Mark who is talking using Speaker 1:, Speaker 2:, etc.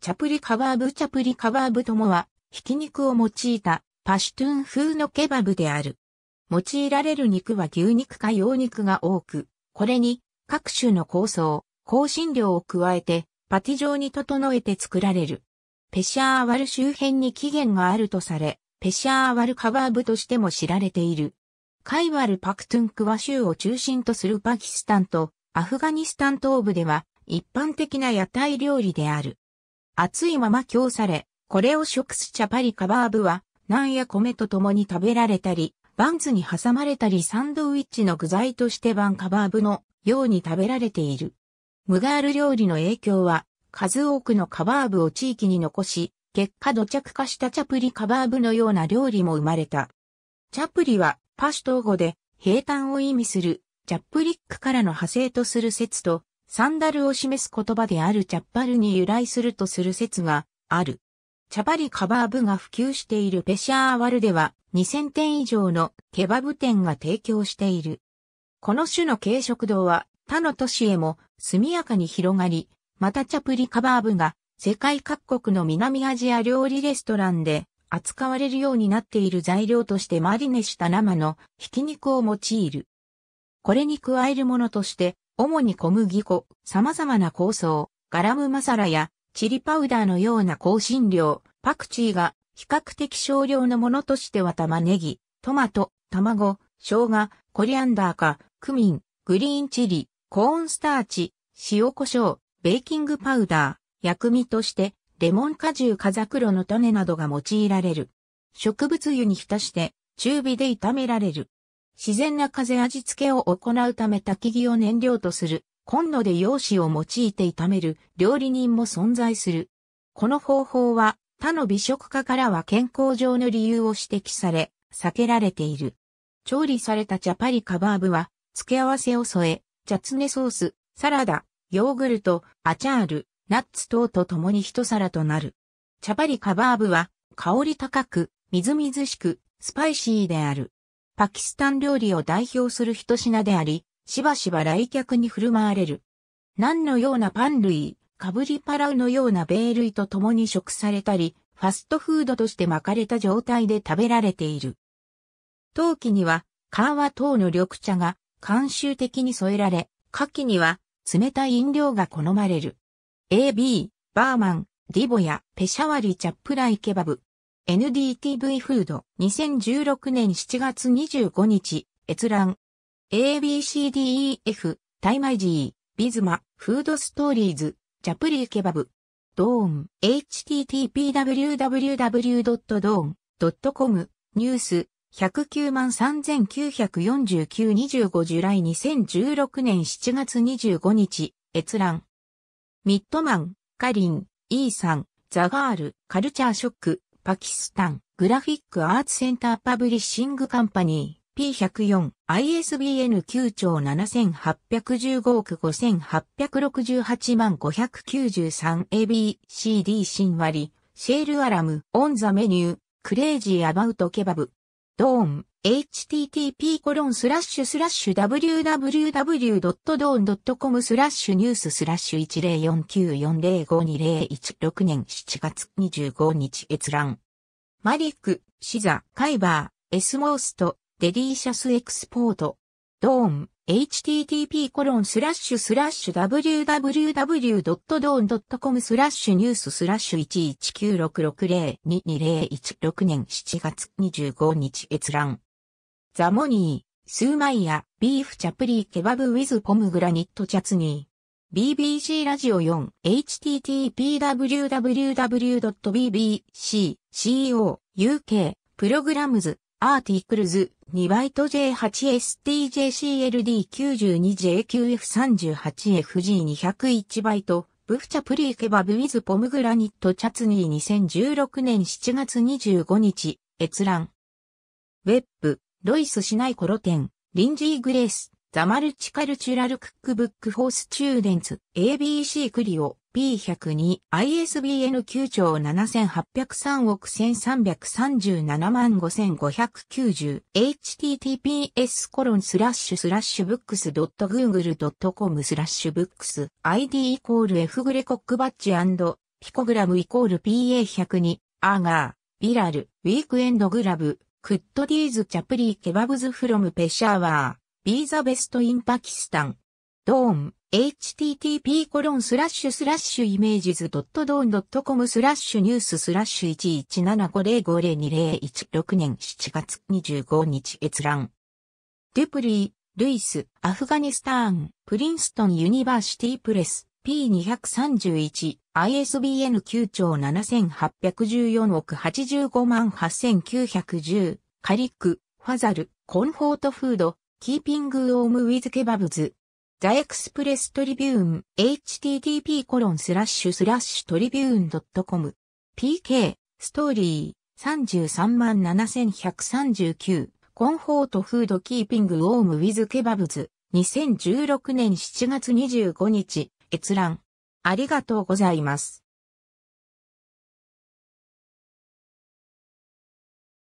Speaker 1: チャプリカバーブチャプリカバーブともは、ひき肉を用いたパシュトゥン風のケバブである。用いられる肉は牛肉か羊肉が多く、これに各種の香草、香辛料を加えてパティ状に整えて作られる。ペシャーワル周辺に起源があるとされ、ペシャーワルカバーブとしても知られている。カイワルパクトゥンクワ州を中心とするパキスタンとアフガニスタン東部では一般的な屋台料理である。熱いまま供され、これを食すチャパリカバーブは、ナンや米と共に食べられたり、バンズに挟まれたりサンドウィッチの具材としてバンカバーブのように食べられている。ムガール料理の影響は、数多くのカバーブを地域に残し、結果土着化したチャプリカバーブのような料理も生まれた。チャプリは、パシュト語で、平坦を意味する、チャップリックからの派生とする説と、サンダルを示す言葉であるチャッパルに由来するとする説がある。チャパリカバーブが普及しているペシャーワルでは2000店以上のケバブ店が提供している。この種の軽食堂は他の都市へも速やかに広がり、またチャプリカバーブが世界各国の南アジア料理レストランで扱われるようになっている材料としてマリネした生のひき肉を用いる。これに加えるものとして主に小麦粉、様々な香草、ガラムマサラやチリパウダーのような香辛料、パクチーが比較的少量のものとしては玉ねぎ、トマト、卵、生姜、コリアンダーか、クミン、グリーンチリ、コーンスターチ、塩胡椒、ベーキングパウダー、薬味として、レモン果汁カザクロの種などが用いられる。植物油に浸して、中火で炒められる。自然な風味付けを行うため焚き木を燃料とする、コンロで用紙を用いて炒める料理人も存在する。この方法は他の美食家からは健康上の理由を指摘され、避けられている。調理されたチャパリカバーブは、付け合わせを添え、チャツネソース、サラダ、ヨーグルト、アチャール、ナッツ等と共に一皿となる。チャパリカバーブは、香り高く、みずみずしく、スパイシーである。パキスタン料理を代表する一品であり、しばしば来客に振る舞われる。何のようなパン類、カブリパラウのような米類と共に食されたり、ファストフードとして巻かれた状態で食べられている。陶器には、カーワ等の緑茶が慣習的に添えられ、夏季には冷たい飲料が好まれる。AB、バーマン、ディボやペシャワリチャップライケバブ、NDTV フード2016年7月25日閲覧 ABCDEF タイマイジービズマフードストーリーズジャプリーケバブドーン httpwww.dorn.com ニュース109万3949-25ジュライ2016年7月25日閲覧ミッドマンカリンイーサンザガールカルチャーショックパキスタン、グラフィックアーツセンターパブリッシングカンパニー、P104、ISBN 9兆7815億5868万 593ABCD 新割、シェールアラム、オンザメニュー、クレイジーアバウトケバブ。ドーン、http コロンスラッシュスラッシュ w w w d o w n c o m スラッシュニューススラッシュ10494052016年7月25日閲覧。マリック、シザ、カイバー、エスモースト、デリーシャスエクスポート。ドーン、http コロンスラッシュスラッシュ w w w d o n c o m スラッシュニューススラッシュ1196602016年7月25日閲覧。ザモニー、スーマイヤ、ビーフチャプリーケバブウィズポムグラニットチャツニー。BBC ラジオ 4http://www.bbc.co.uk プログラムズアーティクルズ、2バイト J8STJCLD92JQF38FG201 バイト、ブフチャプリーケバブウィズポムグラニットチャツニー2016年7月25日、閲覧。ウェップ、ロイスナイコロテン、リンジー・グレース、ザ・マルチカルチュラル・クックブック・フォー・スチューデンツ、ABC クリオ。P102、ISBN 9兆7803億1337万5590、https コロンスラッシュスラッシュブックス .google.com スラッシュブックス、id イコール F グレコックバッジピコグラムイコール PA102、アーガー、ビラル、ウィークエンドグラブ、クッドディーズチャプリーケバブズフロムペシャワー、ビーザベストインパキスタン、ドーン。http コロンスラッシュスラッシュイメージズドットドーンドットコムスラッシュニューススラッシュ11750502016年7月25日閲覧。デュプリー、ルイス、アフガニスターン、プリンストンユニバーシティプレス、P231、ISBN 9兆7814億85万8910、カリック、ファザル、コンフォートフード、キーピングオームウィズケバブズ、ザエクスプレストリビューン、http コロンスラッシュスラッシュトリビューン .com、pk、ストーリー、337,139、コンフォートフードキーピングオームウィズケバブズ、2016年7月25日、閲覧。ありがとうございます。